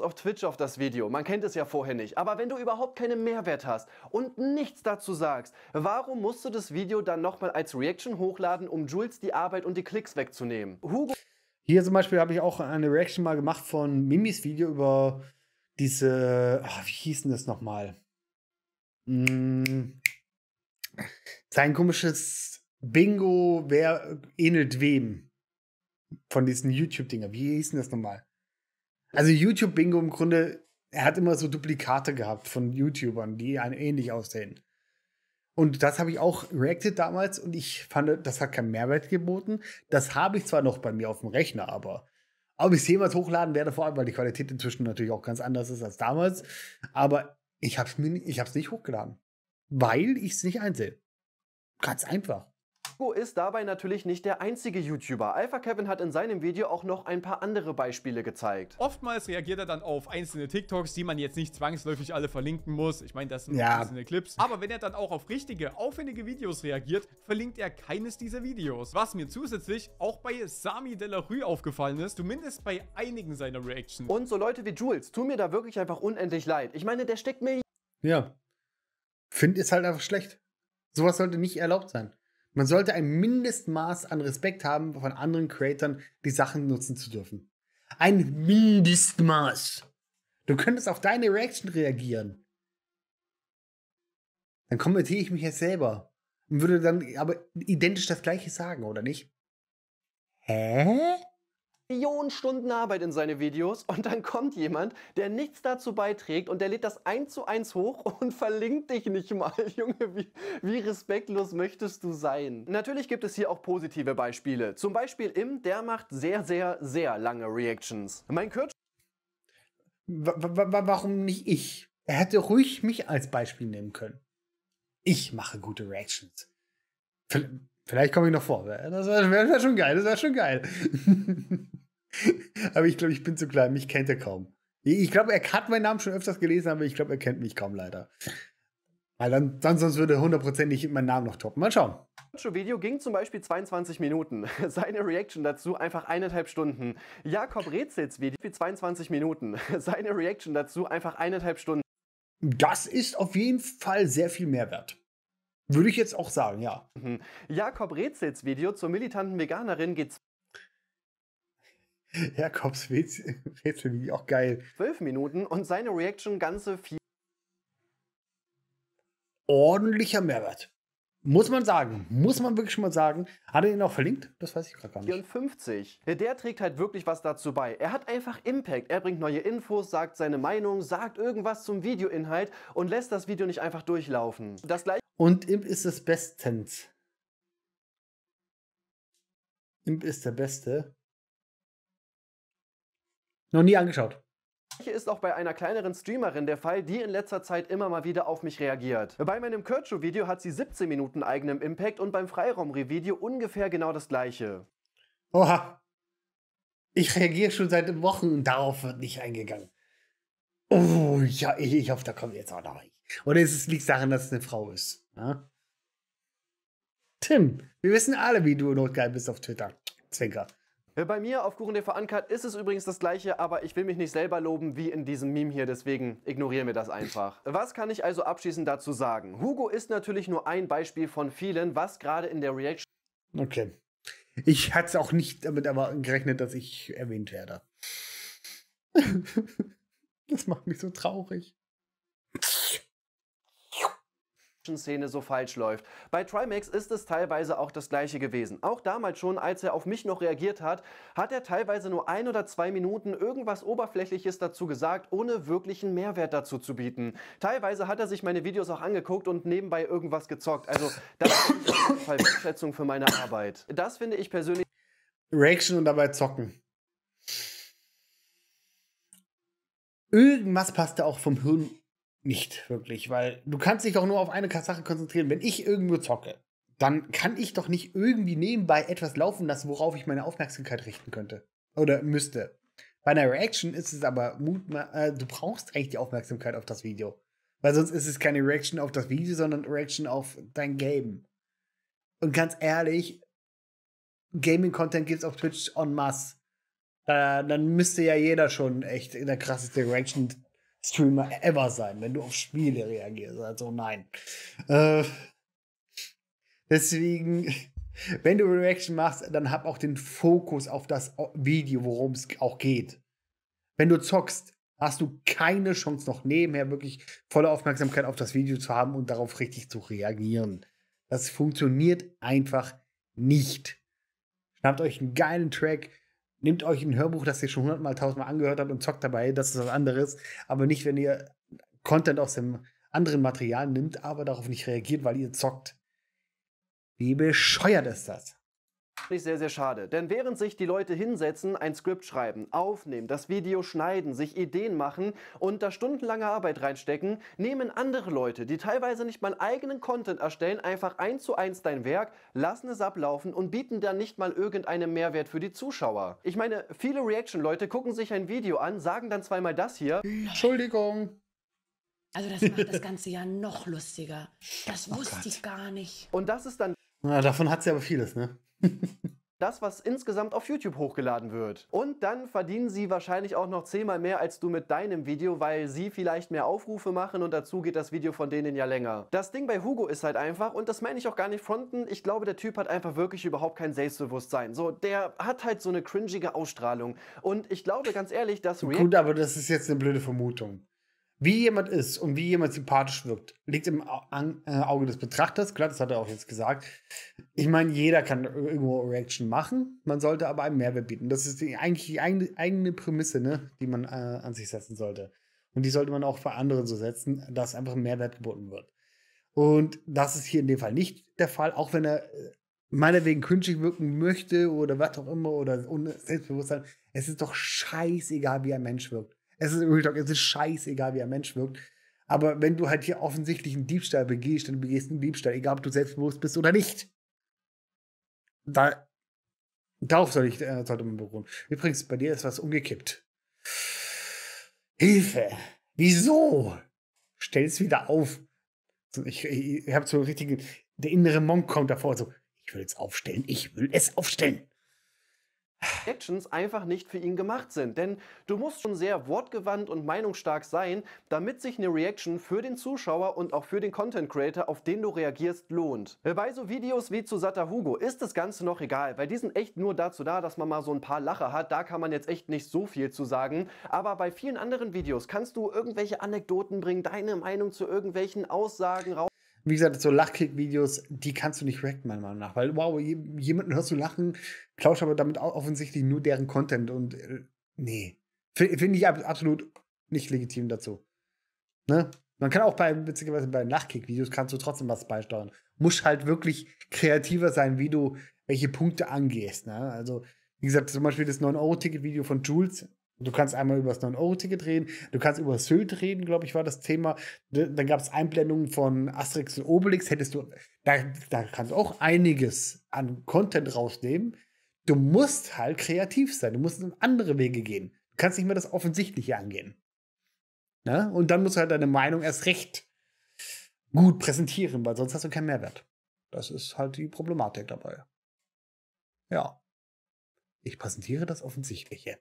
auf Twitch auf das Video. Man kennt es ja vorher nicht. Aber wenn du überhaupt keinen Mehrwert hast und nichts dazu sagst, warum musst du das Video dann nochmal als Reaction hochladen, um Jules die Arbeit und die Klicks wegzunehmen? Hugo Hier zum Beispiel habe ich auch eine Reaction mal gemacht von Mimis Video über diese, ach, wie hieß denn das nochmal? Hm, mm. sein komisches Bingo, wer ähnelt wem? Von diesen YouTube-Dinger. Wie hieß denn das nochmal? Also YouTube-Bingo im Grunde, er hat immer so Duplikate gehabt von YouTubern, die einen ähnlich aussehen. Und das habe ich auch reacted damals und ich fand, das hat keinen Mehrwert geboten. Das habe ich zwar noch bei mir auf dem Rechner, aber ob ich es jemals hochladen werde, vor allem, weil die Qualität inzwischen natürlich auch ganz anders ist als damals. Aber ich habe es nicht hochgeladen, weil ich es nicht einsehe. Ganz einfach. Aschko ist dabei natürlich nicht der einzige YouTuber. Alpha Kevin hat in seinem Video auch noch ein paar andere Beispiele gezeigt. Oftmals reagiert er dann auf einzelne TikToks, die man jetzt nicht zwangsläufig alle verlinken muss. Ich meine, das sind ja. einzelne Clips. Aber wenn er dann auch auf richtige, aufwendige Videos reagiert, verlinkt er keines dieser Videos. Was mir zusätzlich auch bei Sami Delarue aufgefallen ist, zumindest bei einigen seiner Reactions. Und so Leute wie Jules tun mir da wirklich einfach unendlich leid. Ich meine, der steckt mir... Ja. Find ist halt einfach schlecht. Sowas sollte nicht erlaubt sein. Man sollte ein Mindestmaß an Respekt haben, von anderen Creatern die Sachen nutzen zu dürfen. Ein Mindestmaß. Du könntest auf deine Reaction reagieren. Dann kommentiere ich mich jetzt selber und würde dann aber identisch das gleiche sagen, oder nicht? Hä? Millionen Stunden Arbeit in seine Videos und dann kommt jemand, der nichts dazu beiträgt und der lädt das eins zu eins hoch und verlinkt dich nicht mal. Junge, wie, wie respektlos möchtest du sein? Natürlich gibt es hier auch positive Beispiele. Zum Beispiel Im, der macht sehr, sehr, sehr lange Reactions. Mein Kurt... Warum nicht ich? Er hätte ruhig mich als Beispiel nehmen können. Ich mache gute Reactions. Vielleicht komme ich noch vor. Das wäre wär schon geil, das wäre schon geil. aber ich glaube, ich bin zu klein, mich kennt er kaum. Ich glaube, er hat meinen Namen schon öfters gelesen, aber ich glaube, er kennt mich kaum leider. Weil dann, dann sonst würde er hundertprozentig meinen Namen noch toppen. Mal schauen. Das Video ging zum Beispiel 22 Minuten. Seine Reaction dazu einfach eineinhalb Stunden. Jakob Rätsels Video 22 Minuten. Seine Reaction dazu einfach eineinhalb Stunden. Das ist auf jeden Fall sehr viel Mehrwert. Würde ich jetzt auch sagen, ja. Mhm. Jakob Rätsels Video zur militanten Veganerin geht Jakobs Rätsel, Rätsel auch geil. Zwölf Minuten und seine Reaction ganze vier. Ordentlicher Mehrwert. Muss man sagen. Muss man wirklich mal sagen. Hat er ihn auch verlinkt? Das weiß ich gerade gar nicht. 54. Der trägt halt wirklich was dazu bei. Er hat einfach Impact. Er bringt neue Infos, sagt seine Meinung, sagt irgendwas zum Videoinhalt und lässt das Video nicht einfach durchlaufen. Das gleiche. Und Imp ist das bestens. Imp ist der Beste. Noch nie angeschaut. Hier ist auch bei einer kleineren Streamerin der Fall, die in letzter Zeit immer mal wieder auf mich reagiert. Bei meinem Kirchu-Video hat sie 17 Minuten eigenem Impact und beim Freiraum-Re-Video ungefähr genau das gleiche. Oha. Ich reagiere schon seit Wochen und darauf wird nicht eingegangen. Oh, ja, ich, ich hoffe, da kommt jetzt auch noch. Oder ist es liegt daran, dass es eine Frau ist? Ja? Tim, wir wissen alle, wie du notgeil bist auf Twitter. Zwinker. Äh, bei mir auf Kuchen TV Uncut ist es übrigens das gleiche, aber ich will mich nicht selber loben wie in diesem Meme hier, deswegen ignorieren wir das einfach. Was kann ich also abschließend dazu sagen? Hugo ist natürlich nur ein Beispiel von vielen, was gerade in der Reaction. Okay. Ich hatte es auch nicht damit erwarten gerechnet, dass ich erwähnt werde. das macht mich so traurig. Szene so falsch läuft. Bei Trimax ist es teilweise auch das gleiche gewesen. Auch damals schon, als er auf mich noch reagiert hat, hat er teilweise nur ein oder zwei Minuten irgendwas Oberflächliches dazu gesagt, ohne wirklichen Mehrwert dazu zu bieten. Teilweise hat er sich meine Videos auch angeguckt und nebenbei irgendwas gezockt. Also das ist auf jeden Fall Wertschätzung für meine Arbeit. Das finde ich persönlich. Reaction und dabei zocken. Irgendwas passt da auch vom Hirn nicht wirklich, weil du kannst dich auch nur auf eine Sache konzentrieren. Wenn ich irgendwo zocke, dann kann ich doch nicht irgendwie nebenbei etwas laufen lassen, worauf ich meine Aufmerksamkeit richten könnte oder müsste. Bei einer Reaction ist es aber mutma äh, du brauchst eigentlich die Aufmerksamkeit auf das Video, weil sonst ist es keine Reaction auf das Video, sondern Reaction auf dein Game. Und ganz ehrlich, Gaming-Content gibt's auf Twitch en masse. Äh, dann müsste ja jeder schon echt in der krasseste Reaction Streamer ever sein, wenn du auf Spiele reagierst. Also nein. Äh, deswegen, wenn du Reaction machst, dann hab auch den Fokus auf das Video, worum es auch geht. Wenn du zockst, hast du keine Chance, noch nebenher wirklich volle Aufmerksamkeit auf das Video zu haben und darauf richtig zu reagieren. Das funktioniert einfach nicht. Schnappt euch einen geilen Track, nehmt euch ein Hörbuch, das ihr schon hundertmal, tausendmal angehört habt und zockt dabei, das ist was anderes. Aber nicht, wenn ihr Content aus dem anderen Material nimmt, aber darauf nicht reagiert, weil ihr zockt. Wie bescheuert ist das? ich sehr, sehr schade. Denn während sich die Leute hinsetzen, ein Skript schreiben, aufnehmen, das Video schneiden, sich Ideen machen und da stundenlange Arbeit reinstecken, nehmen andere Leute, die teilweise nicht mal eigenen Content erstellen, einfach eins zu eins dein Werk, lassen es ablaufen und bieten dann nicht mal irgendeinen Mehrwert für die Zuschauer. Ich meine, viele Reaction-Leute gucken sich ein Video an, sagen dann zweimal das hier. Entschuldigung. Also das macht das Ganze ja noch lustiger. Das oh wusste oh ich gar nicht. Und das ist dann... Na, davon hat sie aber vieles, ne? das, was insgesamt auf YouTube hochgeladen wird. Und dann verdienen sie wahrscheinlich auch noch zehnmal mehr als du mit deinem Video, weil sie vielleicht mehr Aufrufe machen und dazu geht das Video von denen ja länger. Das Ding bei Hugo ist halt einfach, und das meine ich auch gar nicht fronten, ich glaube, der Typ hat einfach wirklich überhaupt kein Selbstbewusstsein. So, der hat halt so eine cringige Ausstrahlung. Und ich glaube ganz ehrlich, dass... Gut, aber das ist jetzt eine blöde Vermutung. Wie jemand ist und wie jemand sympathisch wirkt, liegt im äh, Auge des Betrachters. Klar, das hat er auch jetzt gesagt. Ich meine, jeder kann irgendwo Reaction machen. Man sollte aber einen Mehrwert bieten. Das ist die, eigentlich die eigene, Prämisse, ne, die man äh, an sich setzen sollte. Und die sollte man auch bei anderen so setzen, dass einfach ein Mehrwert geboten wird. Und das ist hier in dem Fall nicht der Fall, auch wenn er äh, meinetwegen künstlich wirken möchte oder was auch immer oder ohne Selbstbewusstsein. Es ist doch scheißegal, wie ein Mensch wirkt. Es ist Real es ist scheißegal, wie ein Mensch wirkt. Aber wenn du halt hier offensichtlich einen Diebstahl begehst, dann begehst du einen Diebstahl, egal ob du selbstbewusst bist oder nicht. Da, darauf soll ich, äh, sollte man beruhen. Übrigens, bei dir ist was umgekippt. Hilfe! Wieso? Stell es wieder auf. Ich, ich, ich habe so richtig, der innere Monk kommt davor, so, ich will es aufstellen, ich will es aufstellen. Actions einfach nicht für ihn gemacht sind. Denn du musst schon sehr wortgewandt und meinungsstark sein, damit sich eine Reaction für den Zuschauer und auch für den Content Creator, auf den du reagierst, lohnt. Bei so Videos wie zu Sata Hugo ist das Ganze noch egal, weil die sind echt nur dazu da, dass man mal so ein paar Lacher hat. Da kann man jetzt echt nicht so viel zu sagen. Aber bei vielen anderen Videos kannst du irgendwelche Anekdoten bringen, deine Meinung zu irgendwelchen Aussagen raus wie gesagt, so Lachkick-Videos, die kannst du nicht reacten, meiner Meinung nach. Weil, wow, jemanden hörst du lachen, klauscht aber damit offensichtlich nur deren Content und äh, nee. Finde ich absolut nicht legitim dazu. Ne? Man kann auch bei, witzigerweise bei Lachkick-Videos kannst du trotzdem was beisteuern. Muss halt wirklich kreativer sein, wie du welche Punkte angehst. Ne? Also, wie gesagt, zum Beispiel das 9-Euro-Ticket-Video von Jules, Du kannst einmal über das 9-Euro-Ticket reden, du kannst über Sylt reden, glaube ich, war das Thema. Dann gab es Einblendungen von Asterix und Obelix. Hättest du, da, da kannst du auch einiges an Content rausnehmen. Du musst halt kreativ sein, du musst in andere Wege gehen. Du kannst nicht mehr das Offensichtliche angehen. Ne? Und dann musst du halt deine Meinung erst recht gut präsentieren, weil sonst hast du keinen Mehrwert. Das ist halt die Problematik dabei. Ja. Ich präsentiere das Offensichtliche.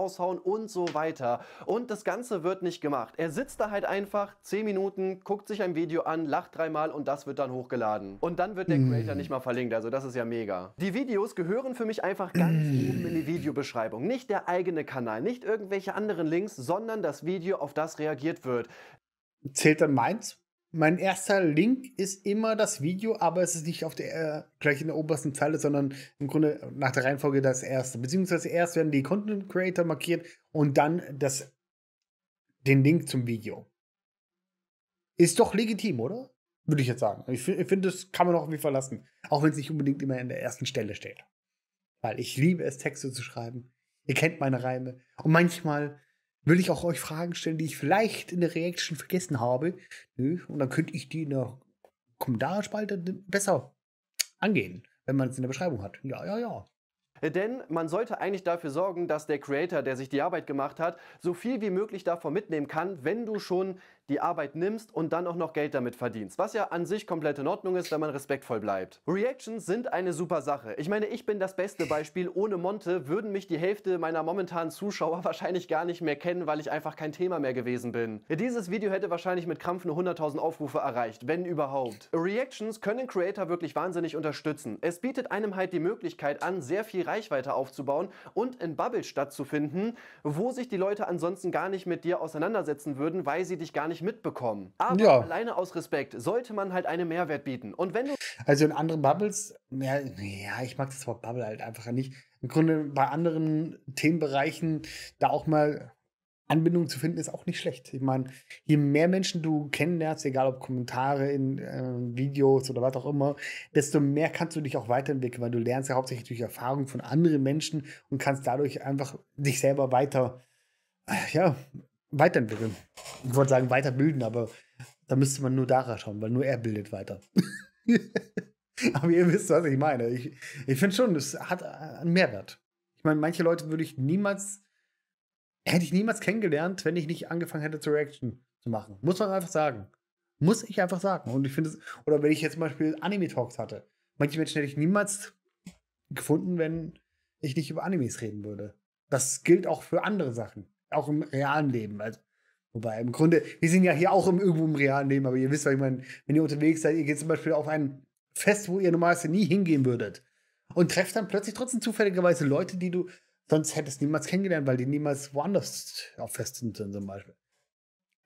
raushauen und so weiter. Und das Ganze wird nicht gemacht. Er sitzt da halt einfach 10 Minuten, guckt sich ein Video an, lacht dreimal und das wird dann hochgeladen. Und dann wird der mm. Creator nicht mal verlinkt. Also das ist ja mega. Die Videos gehören für mich einfach ganz mm. oben in die Videobeschreibung. Nicht der eigene Kanal, nicht irgendwelche anderen Links, sondern das Video, auf das reagiert wird. Zählt dann meins? mein erster Link ist immer das Video, aber es ist nicht auf der äh, gleich in der obersten Zeile, sondern im Grunde nach der Reihenfolge das erste. Beziehungsweise erst werden die Content Creator markiert und dann das, den Link zum Video. Ist doch legitim, oder? Würde ich jetzt sagen. Ich, ich finde, das kann man auch irgendwie verlassen. Auch wenn es nicht unbedingt immer in der ersten Stelle steht. Weil ich liebe es, Texte zu schreiben. Ihr kennt meine Reime. Und manchmal will ich auch euch Fragen stellen, die ich vielleicht in der Reaction vergessen habe. Und dann könnte ich die in der Kommentarspalte besser angehen, wenn man es in der Beschreibung hat. Ja, ja, ja. Denn man sollte eigentlich dafür sorgen, dass der Creator, der sich die Arbeit gemacht hat, so viel wie möglich davon mitnehmen kann, wenn du schon die Arbeit nimmst und dann auch noch Geld damit verdienst. Was ja an sich komplett in Ordnung ist, wenn man respektvoll bleibt. Reactions sind eine super Sache. Ich meine, ich bin das beste Beispiel. Ohne Monte würden mich die Hälfte meiner momentanen Zuschauer wahrscheinlich gar nicht mehr kennen, weil ich einfach kein Thema mehr gewesen bin. Dieses Video hätte wahrscheinlich mit Krampf nur 100.000 Aufrufe erreicht, wenn überhaupt. Reactions können Creator wirklich wahnsinnig unterstützen. Es bietet einem halt die Möglichkeit an, sehr viel Reichweite aufzubauen und in Bubbles stattzufinden, wo sich die Leute ansonsten gar nicht mit dir auseinandersetzen würden, weil sie dich gar nicht nicht mitbekommen. Aber ja. alleine aus Respekt sollte man halt einen Mehrwert bieten. Und wenn du. Also in anderen Bubbles, ja, ja ich mag das Wort Bubble halt einfach nicht. Im Grunde bei anderen Themenbereichen da auch mal Anbindung zu finden, ist auch nicht schlecht. Ich meine, je mehr Menschen du kennenlernst, egal ob Kommentare in äh, Videos oder was auch immer, desto mehr kannst du dich auch weiterentwickeln, weil du lernst ja hauptsächlich durch Erfahrungen von anderen Menschen und kannst dadurch einfach dich selber weiter, äh, ja, weiterentwickeln. Ich wollte sagen, weiterbilden, aber da müsste man nur Dara schauen, weil nur er bildet weiter. aber ihr wisst, was ich meine. Ich, ich finde schon, es hat einen Mehrwert. Ich meine, manche Leute würde ich niemals, hätte ich niemals kennengelernt, wenn ich nicht angefangen hätte, zu Reaction zu machen. Muss man einfach sagen. Muss ich einfach sagen. Und ich finde es, oder wenn ich jetzt zum Beispiel Anime-Talks hatte, manche Menschen hätte ich niemals gefunden, wenn ich nicht über Animes reden würde. Das gilt auch für andere Sachen auch im realen Leben. Also, wobei, im Grunde, wir sind ja hier auch im, irgendwo im realen Leben, aber ihr wisst, was ich meine, wenn ihr unterwegs seid, ihr geht zum Beispiel auf ein Fest, wo ihr normalerweise nie hingehen würdet. Und trefft dann plötzlich trotzdem zufälligerweise Leute, die du sonst hättest niemals kennengelernt, weil die niemals woanders auf Festen sind, zum Beispiel.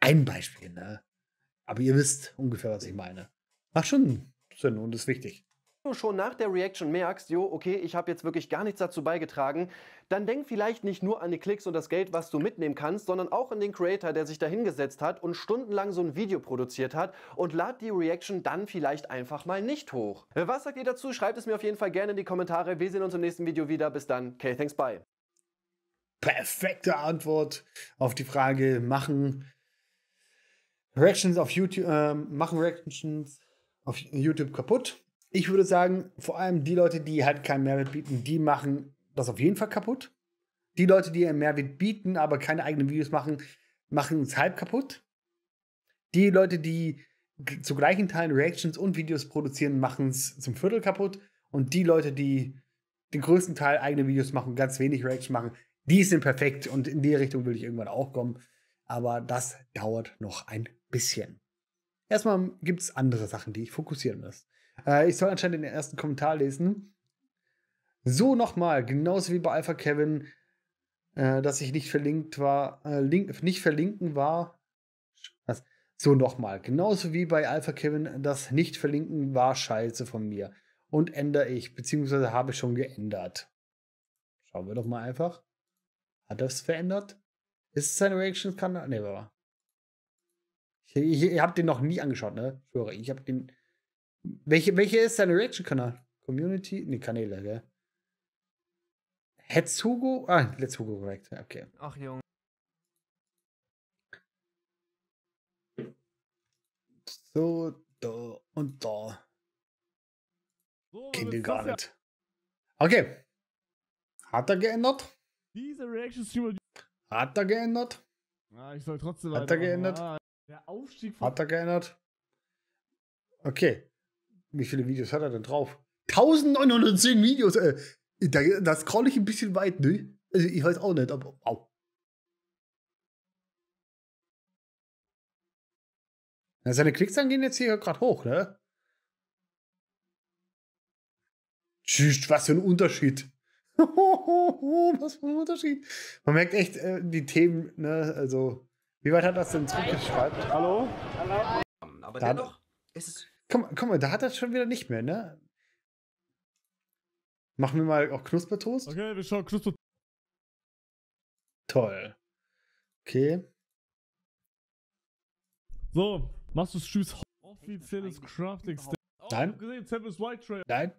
Ein Beispiel, ne? Aber ihr wisst ungefähr, was ich meine. Macht schon Sinn und ist wichtig du schon nach der Reaction merkst, jo, okay, ich habe jetzt wirklich gar nichts dazu beigetragen, dann denk vielleicht nicht nur an die Klicks und das Geld, was du mitnehmen kannst, sondern auch an den Creator, der sich dahingesetzt hat und stundenlang so ein Video produziert hat und lad die Reaction dann vielleicht einfach mal nicht hoch. Was sagt ihr dazu? Schreibt es mir auf jeden Fall gerne in die Kommentare. Wir sehen uns im nächsten Video wieder. Bis dann. Okay, thanks, bye. Perfekte Antwort auf die Frage, machen Reactions auf YouTube, äh, machen Reactions auf YouTube kaputt? ich würde sagen, vor allem die Leute, die halt keinen Mehrwert bieten, die machen das auf jeden Fall kaputt. Die Leute, die einen Mehrwert bieten, aber keine eigenen Videos machen, machen es halb kaputt. Die Leute, die zu gleichen Teilen Reactions und Videos produzieren, machen es zum Viertel kaputt. Und die Leute, die den größten Teil eigene Videos machen, ganz wenig Reaction machen, die sind perfekt. Und in die Richtung will ich irgendwann auch kommen. Aber das dauert noch ein bisschen. Erstmal gibt es andere Sachen, die ich fokussieren muss. Äh, ich soll anscheinend den ersten Kommentar lesen. So nochmal, genauso wie bei Alpha Kevin, äh, dass ich nicht verlinkt war, äh, link, nicht verlinken war. Was? So nochmal, genauso wie bei Alpha Kevin, das nicht verlinken war scheiße von mir. Und ändere ich, beziehungsweise habe ich schon geändert. Schauen wir doch mal einfach. Hat das verändert? Ist es sein Reactions-Kanal? Ne, war. Ich, ich, ich habe den noch nie angeschaut, ne? Ich schwöre, ich habe den welche, welche ist deine Reaction-Kanal? Community? Nee, Kanäle, gell? Hetz Hugo? Ah, Let's Hugo korrekt, okay. Ach, Junge. So, da und da. So, Kinder gar nicht. Ja. Okay. Hat er geändert? Diese Reaction-Streamer. Hat er geändert? Ja, ich soll trotzdem Hat er geändert? Ah, der Aufstieg von. Hat er geändert? Okay. Wie viele Videos hat er denn drauf? 1910 Videos. Äh, da, da scroll ich ein bisschen weit, ne? Also ich weiß auch nicht, aber wow. Na, seine dann gehen jetzt hier gerade hoch, ne? Tschüss, was für ein Unterschied. was für ein Unterschied. Man merkt echt äh, die Themen, ne? Also, wie weit hat das denn zurückgeschreibt? Hallo? Hallo? Aber dennoch, es ist Guck mal, da hat er schon wieder nicht mehr, ne? Machen wir mal auch Knuspertoast? Okay, wir schauen Knuspertoast. Toll. Okay. So, machst du Stüß offizielles Crafting Station? Nein. Gesehen, White Trail. Nein.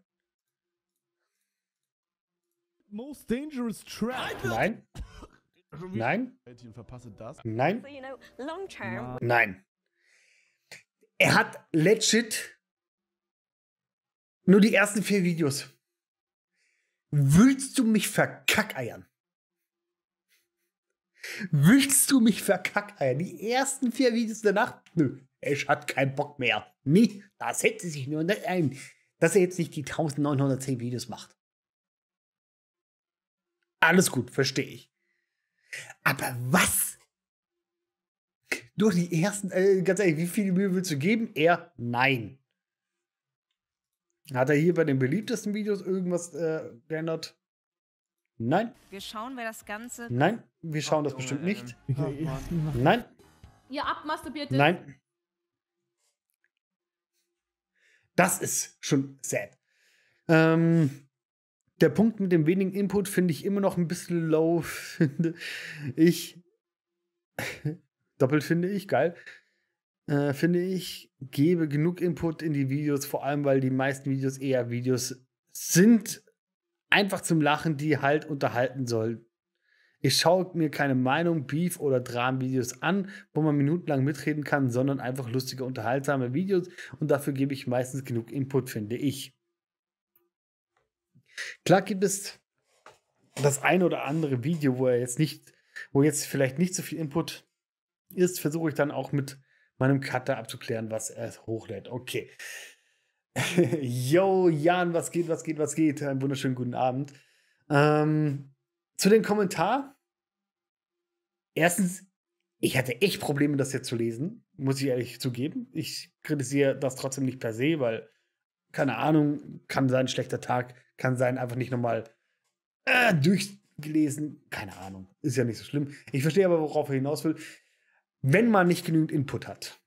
Most dangerous trap. Nein. Nein. Nein. Nein. Nein er hat legit nur die ersten vier Videos. Willst du mich verkackeiern? Willst du mich verkackeiern? Die ersten vier Videos danach? Nö, ich hat keinen Bock mehr. Nee, da setzt er sich nur nicht ein, dass er jetzt nicht die 1910 Videos macht. Alles gut, verstehe ich. Aber was durch die ersten, äh, ganz ehrlich, wie viel Mühe willst du geben? Er, nein. Hat er hier bei den beliebtesten Videos irgendwas äh, geändert? Nein. Wir schauen, wer das Ganze. Nein, wir schauen das bestimmt nicht. Nein. Ihr abmasturbiert. Nein. Das ist schon sad. Ähm, der Punkt mit dem wenigen Input finde ich immer noch ein bisschen low. ich doppelt finde ich geil. Äh, finde ich, gebe genug Input in die Videos, vor allem weil die meisten Videos eher Videos sind, einfach zum Lachen, die halt unterhalten sollen. Ich schaue mir keine Meinung, Beef oder Dramenvideos an, wo man minutenlang mitreden kann, sondern einfach lustige, unterhaltsame Videos und dafür gebe ich meistens genug Input, finde ich. Klar gibt es das ein oder andere Video, wo er jetzt nicht, wo jetzt vielleicht nicht so viel Input ist, versuche ich dann auch mit meinem Cutter abzuklären, was er hochlädt. Okay. Yo, Jan, was geht, was geht, was geht? Einen wunderschönen guten Abend. Ähm, zu den Kommentaren. Erstens, ich hatte echt Probleme, das jetzt zu lesen, muss ich ehrlich zugeben. Ich kritisiere das trotzdem nicht per se, weil, keine Ahnung, kann sein, schlechter Tag, kann sein, einfach nicht nochmal äh, durchgelesen. Keine Ahnung, ist ja nicht so schlimm. Ich verstehe aber, worauf er hinaus will. Wenn man nicht genügend Input hat,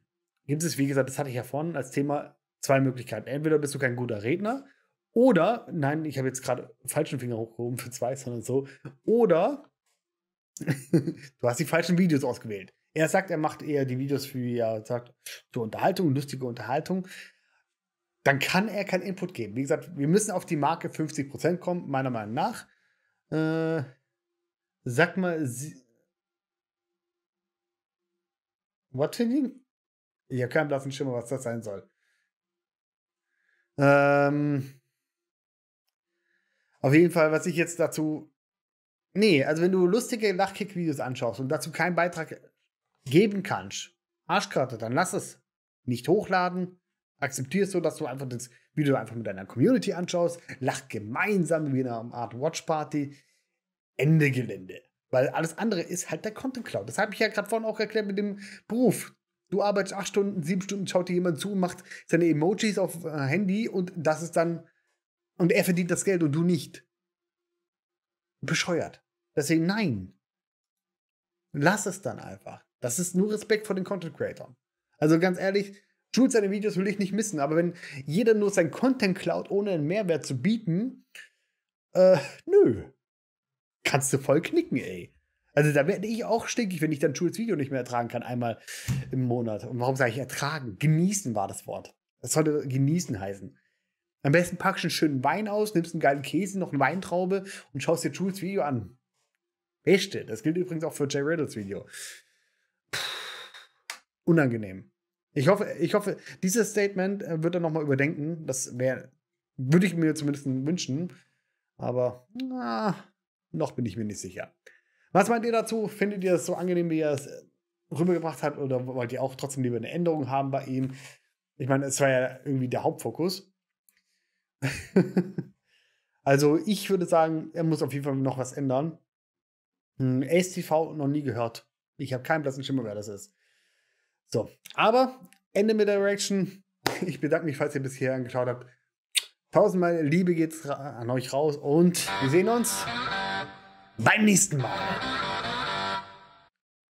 gibt es, wie gesagt, das hatte ich ja vorhin als Thema, zwei Möglichkeiten. Entweder bist du kein guter Redner oder, nein, ich habe jetzt gerade falschen Finger hochgehoben für zwei, sondern so, oder du hast die falschen Videos ausgewählt. Er sagt, er macht eher die Videos für, ja, sagt, für Unterhaltung, lustige Unterhaltung. Dann kann er keinen Input geben. Wie gesagt, wir müssen auf die Marke 50% kommen, meiner Meinung nach. Äh, sag mal, sie, Wattening? Ich habe keinen blassen Schimmer, was das sein soll. Ähm, auf jeden Fall, was ich jetzt dazu. Nee, also wenn du lustige Lachkick-Videos anschaust und dazu keinen Beitrag geben kannst, Arschkarte, dann lass es. Nicht hochladen. Akzeptierst du, dass du einfach das Video einfach mit deiner Community anschaust, lach gemeinsam wie in einer Art Watch Party. Ende Gelände. Weil alles andere ist halt der Content Cloud. Das habe ich ja gerade vorhin auch erklärt mit dem Beruf. Du arbeitest acht Stunden, sieben Stunden, schaut dir jemand zu, macht seine Emojis auf äh, Handy und das ist dann. Und er verdient das Geld und du nicht. Bescheuert. Deswegen nein. Lass es dann einfach. Das ist nur Respekt vor den Content Creator. Also ganz ehrlich, Jules seine Videos will ich nicht missen, aber wenn jeder nur sein Content klaut, ohne einen Mehrwert zu bieten, äh, nö kannst du voll knicken, ey. Also da werde ich auch stinkig, wenn ich dann Jules Video nicht mehr ertragen kann, einmal im Monat. Und warum sage ich ertragen? Genießen war das Wort. Das sollte genießen heißen. Am besten packst du einen schönen Wein aus, nimmst einen geilen Käse, noch eine Weintraube und schaust dir Jules Video an. Beste. Das gilt übrigens auch für Jay Riddles Video. Puh, unangenehm. Ich hoffe, ich hoffe, dieses Statement äh, wird er nochmal überdenken. Das wäre, würde ich mir zumindest wünschen. Aber na, noch bin ich mir nicht sicher. Was meint ihr dazu? Findet ihr es so angenehm, wie er es äh, rübergebracht hat? Oder wollt ihr auch trotzdem lieber eine Änderung haben bei ihm? Ich meine, es war ja irgendwie der Hauptfokus. also, ich würde sagen, er muss auf jeden Fall noch was ändern. Hm, Ace noch nie gehört. Ich habe keinen blassen Schimmer, wer das ist. So, aber Ende mit der Reaction. Ich bedanke mich, falls ihr bis hierher angeschaut habt. Tausendmal Liebe geht's an euch raus und wir sehen uns beim nächsten Mal.